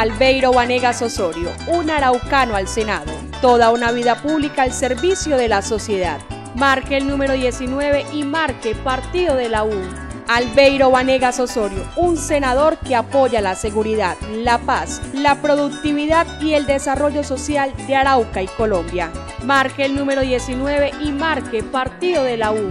Albeiro Vanegas Osorio, un araucano al Senado. Toda una vida pública al servicio de la sociedad. Marque el número 19 y marque Partido de la U. Albeiro Vanegas Osorio, un senador que apoya la seguridad, la paz, la productividad y el desarrollo social de Arauca y Colombia. Marque el número 19 y marque Partido de la U.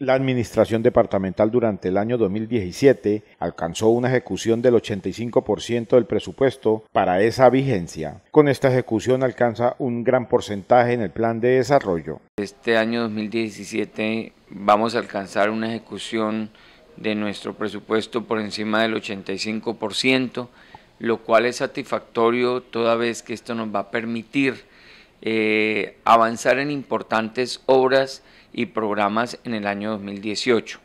La Administración Departamental durante el año 2017 alcanzó una ejecución del 85% del presupuesto para esa vigencia. Con esta ejecución alcanza un gran porcentaje en el plan de desarrollo. Este año 2017 vamos a alcanzar una ejecución de nuestro presupuesto por encima del 85%, lo cual es satisfactorio toda vez que esto nos va a permitir eh, avanzar en importantes obras y programas en el año 2018,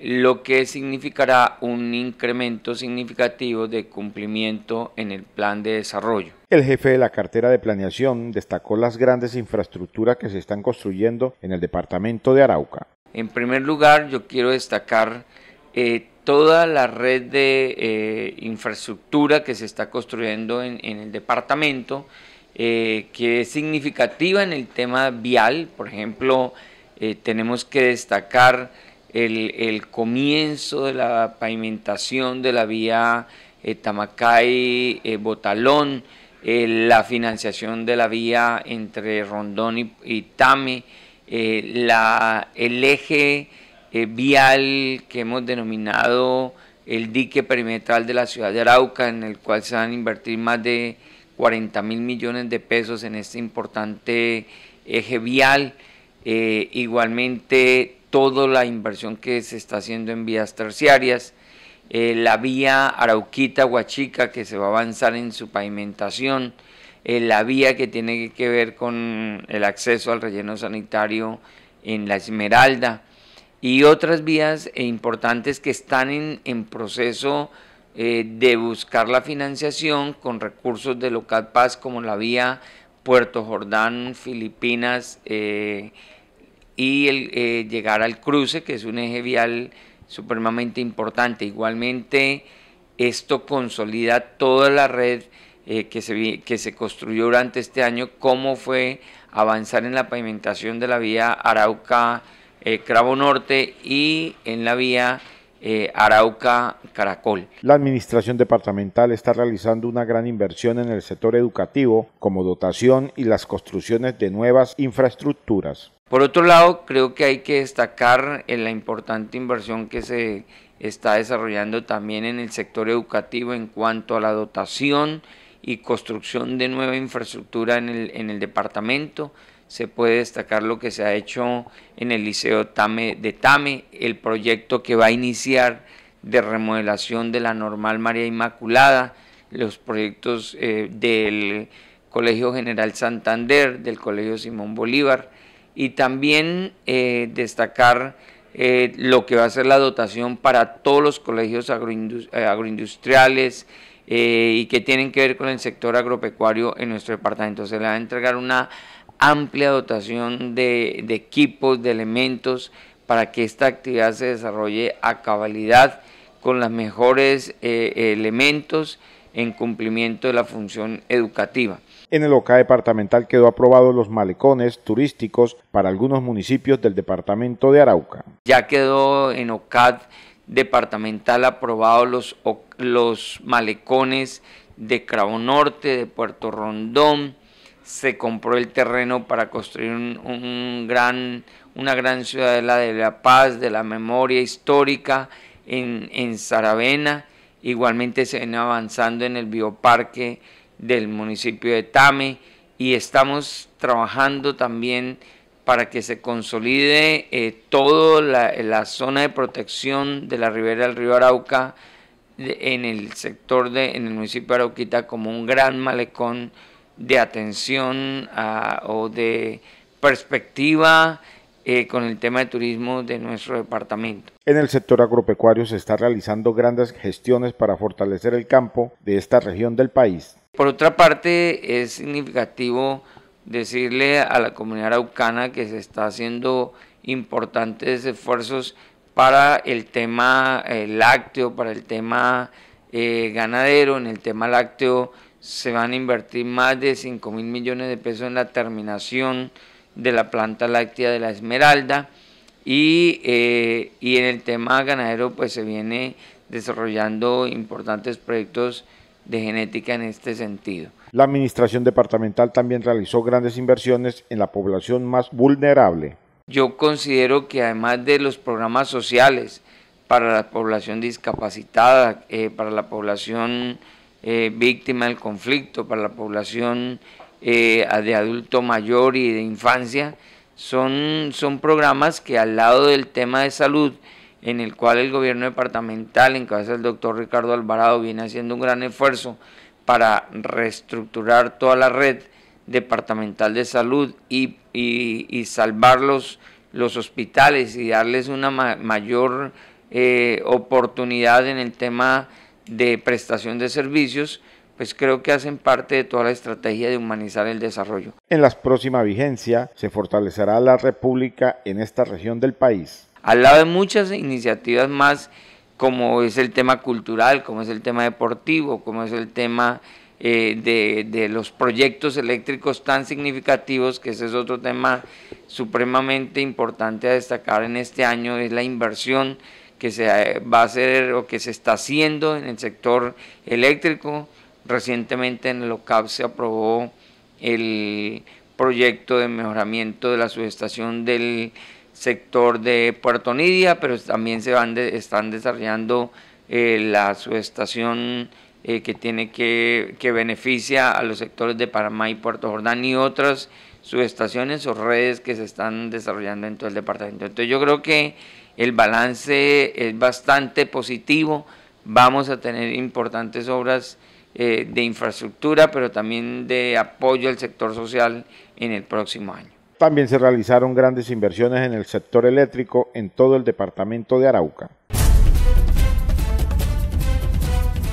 lo que significará un incremento significativo de cumplimiento en el plan de desarrollo. El jefe de la cartera de planeación destacó las grandes infraestructuras que se están construyendo en el departamento de Arauca. En primer lugar, yo quiero destacar eh, toda la red de eh, infraestructura que se está construyendo en, el departamento, eh, que es significativa en el tema vial, por ejemplo, eh, tenemos que destacar el, comienzo de la pavimentación de la vía eh, Tamacay-Botalón, eh, la financiación de la vía entre Rondón y, Tame, el eje vial que hemos denominado el dique perimetral de la ciudad de Arauca, en el cual se van a invertir más de 40 mil millones de pesos en este importante eje vial. Eh, igualmente toda la inversión que se está haciendo en vías terciarias, eh, la vía Arauquita-Huachica que se va a avanzar en su pavimentación, eh, la vía que tiene que ver con el acceso al relleno sanitario en la Esmeralda y otras vías e importantes que están en, proceso de buscar la financiación con recursos de Local Paz como la vía Puerto Jordán, Filipinas, y el, eh, llegar al cruce, que es un eje vial supremamente importante. Igualmente, esto consolida toda la red eh, que, se, que se construyó durante este año, cómo fue avanzar en la pavimentación de la vía Arauca-Cravo eh, Norte y en la vía eh, Arauca Caracol. La Administración Departamental está realizando una gran inversión en el sector educativo como dotación y las construcciones de nuevas infraestructuras. Por otro lado, creo que hay que destacar en la importante inversión que se está desarrollando también en el sector educativo en cuanto a la dotación y construcción de nueva infraestructura en el, en el departamento se puede destacar lo que se ha hecho en el Liceo Tame, de Tame, el proyecto que va a iniciar de remodelación de la Normal María Inmaculada, los proyectos eh, del Colegio General Santander, del Colegio Simón Bolívar, y también eh, destacar eh, lo que va a ser la dotación para todos los colegios agroindustriales y que tienen que ver con el sector agropecuario en nuestro departamento. Se le va a entregar una amplia dotación de, equipos, de elementos, para que esta actividad se desarrolle a cabalidad con los mejores eh, elementos en cumplimiento de la función educativa. En el OCAD departamental quedó aprobado los malecones turísticos para algunos municipios del departamento de Arauca. Ya quedó en OCAD departamental aprobados los, los malecones de Cravo Norte, de Puerto Rondón, se compró el terreno para construir un, gran, una gran ciudadela de la paz, de la memoria histórica en, en Saravena. Igualmente se viene avanzando en el bioparque del municipio de Tame y estamos trabajando también para que se consolide eh, toda la, zona de protección de la ribera del río Arauca en el sector de, en el municipio de Arauquita como un gran malecón de atención ah, o de perspectiva eh, con el tema de turismo de nuestro departamento. En el sector agropecuario se están realizando grandes gestiones para fortalecer el campo de esta región del país. Por otra parte, es significativo decirle a la comunidad araucana que se está haciendo importantes esfuerzos para el tema eh, lácteo, para el tema eh, ganadero, en el tema lácteo se van a invertir más de 5 mil millones de pesos en la terminación de la planta láctea de la Esmeralda eh, y, en el tema ganadero pues se viene desarrollando importantes proyectos de genética en este sentido. La administración departamental también realizó grandes inversiones en la población más vulnerable. Yo considero que además de los programas sociales para la población discapacitada, eh, para la población eh, víctima del conflicto, para la población eh, de adulto mayor y de infancia, son, son programas que al lado del tema de salud, en el cual el gobierno departamental, en cabeza del doctor Ricardo Alvarado, viene haciendo un gran esfuerzo para reestructurar toda la red departamental de salud y, y, y salvar los, los, hospitales y darles una mayor eh, oportunidad en el tema de prestación de servicios, pues creo que hacen parte de toda la estrategia de humanizar el desarrollo. En la próxima vigencia se fortalecerá la República en esta región del país. Al lado de muchas iniciativas más, como es el tema cultural, como es el tema deportivo, como es el tema eh, de, de, los proyectos eléctricos tan significativos, que ese es otro tema supremamente importante a destacar en este año, es la inversión que se eh, va a hacer o que se está haciendo en el sector eléctrico. Recientemente en el OCAP se aprobó el proyecto de mejoramiento de la subestación del sector de Puerto Nidia, pero también se van están desarrollando eh, la subestación eh, que tiene que, que beneficia a los sectores de Panamá y Puerto Jordán y otras subestaciones o redes que se están desarrollando en todo el departamento. Entonces yo creo que el balance es bastante positivo. Vamos a tener importantes obras eh, de infraestructura, pero también de apoyo al sector social en el próximo año. También se realizaron grandes inversiones en el sector eléctrico en todo el departamento de Arauca.